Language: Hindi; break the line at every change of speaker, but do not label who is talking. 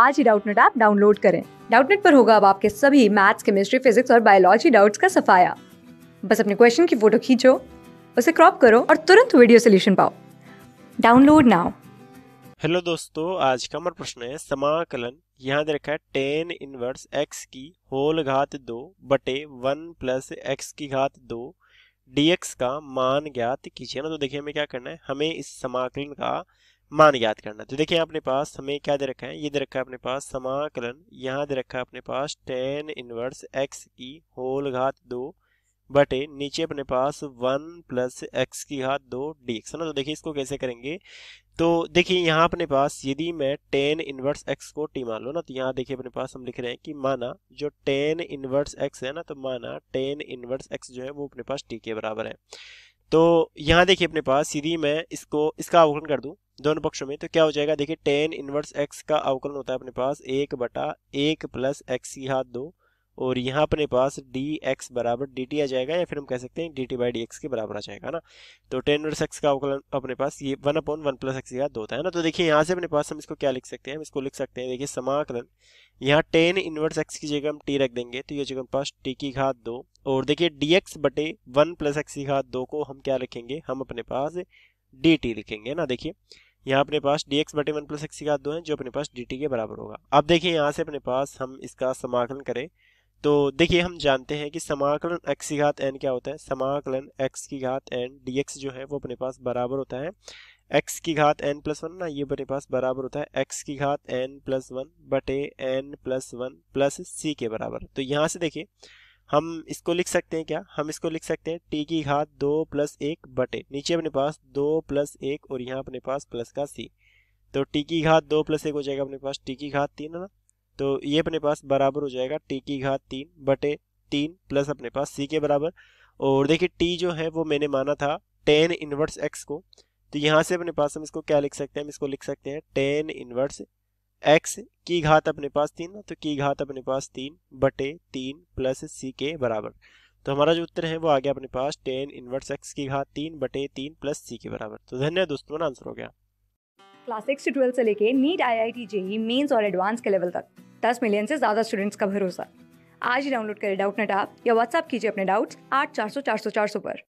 आज ही डाउटनेट ऐप डाउनलोड करें डाउटनेट पर होगा अब आपके सभी मैथ्स केमिस्ट्री फिजिक्स और बायोलॉजी डाउट्स का सफाया बस अपने क्वेश्चन की फोटो खींचो उसे क्रॉप करो और तुरंत वीडियो सोल्यूशन पाओ डाउनलोड नाउ
हेलो दोस्तों आज का हमारा प्रश्न है समाकलन यहाँ दे रखा है टेन इनवर्स एक्स की होल घात दो बटे वन प्लस एक्स की घात दो डी का मान ज्ञात कीजिए ना तो देखिए हमें क्या करना है हमें इस समाकलन का मान याद करना तो देखिए अपने पास हमें क्या दे रखा है ये दे रखा है अपने पास समाकलन यहाँ दे रखा है अपने पास टेन इनवर्स एक्स की होल घात दो बटे नीचे अपने पास वन प्लस एक्स की घात दो डी एक्स है ना तो देखिए इसको कैसे करेंगे तो देखिए यहाँ अपने पास यदि मैं टेन इनवर्स एक्स को टी मान लो ना तो यहाँ देखिए अपने पास हम लिख रहे हैं कि माना जो टेन इनवर्स एक्स है ना तो माना टेन इनवर्स एक्स जो है वो अपने पास टी के बराबर है तो यहाँ देखिए अपने पास सीधी मैं इसको इसका अवकलन कर दूँ दोनों पक्षों में तो क्या हो जाएगा देखिए टेन इनवर्स एक्स का अवकलन होता है अपने पास एक बटा एक प्लस एक्स हाथ दो और यहाँ अपने पास डी एक्स बराबर डी टी आ जाएगा या फिर हम कह सकते हैं d t by d x के बराबर आ जाएगा ना तो टेन इनवर्स एक्स का अवकलन अपने पास ये one upon one plus x हाथ दो होता है ना तो देखिए यहाँ से अपने पास हम इसको क्या लिख सकते हैं हम इसको लिख सकते हैं देखिए समाकलन यहाँ टेन इनवर्स एक्स की जगह हम टी रख देंगे तो ये जगह हमारे पास टी की घात दो और देखिए डी एक्स बटे वन प्लस एक्स की घात दो को हम क्या रखेंगे हम अपने पास डी टी लिखेंगे ना देखिए यहाँ अपने पास डी एक्स बटे वन प्लस एक्स की घात दो है जो अपने पास डी टी के बराबर होगा अब देखिए यहाँ से अपने पास हम इसका समाकलन करें तो देखिए हम जानते हैं कि समाकलन एक्स की घात एन क्या होता है समाकलन एक्स की घात एन डी एक्स जो है वो अपने पास बराबर होता है एक्स की घात एन प्लस वन ना ये मेरे पास बराबर होता है एक्स की घात एन प्लस वन बटे n plus one plus c के बराबर तो यहाँ से देखिए हम इसको लिख सकते हैं क्या हम इसको लिख सकते हैं टी की घात दो प्लस एक बटे नीचे अपने पास दो प्लस एक और यहाँ अपने पास प्लस का सी तो टी की घात दो प्लस एक हो जाएगा अपने पास टी की घात तीन है ना तो ये अपने पास बराबर हो जाएगा टी की घात तीन बटे तीन प्लस अपने पास सी के बराबर और देखिए टी जो है वो मैंने माना था टेन इनवर्स एक्स को तो यहाँ से अपने पास हम इसको क्या लिख सकते हैं हम इसको लिख सकते हैं टेन इनवर्स एक्स की घात अपने पास तीन तो की घात अपने पास तीन बटे तीन प्लस सी के बराबर तो हमारा जो उत्तर है वो आ गया अपने पास टेन इनवर्स एक्स की घात तीन बटे तीन प्लस सी के बराबर तो धन्यवाद दोस्तों आंसर हो गया
क्लास सिक्स से ट्वेल्थ से लेके NEET I I T JEE mains और एडवांस के लेवल तक दस मिलियन से ज्यादा स्टूडेंट्स का भरोसा आज ही डाउनलोड करें डाउट नेट आप या व्हाट्सअप कीजिए अपने डाउट्स आठ चार सौ चार सौ चार सौ पर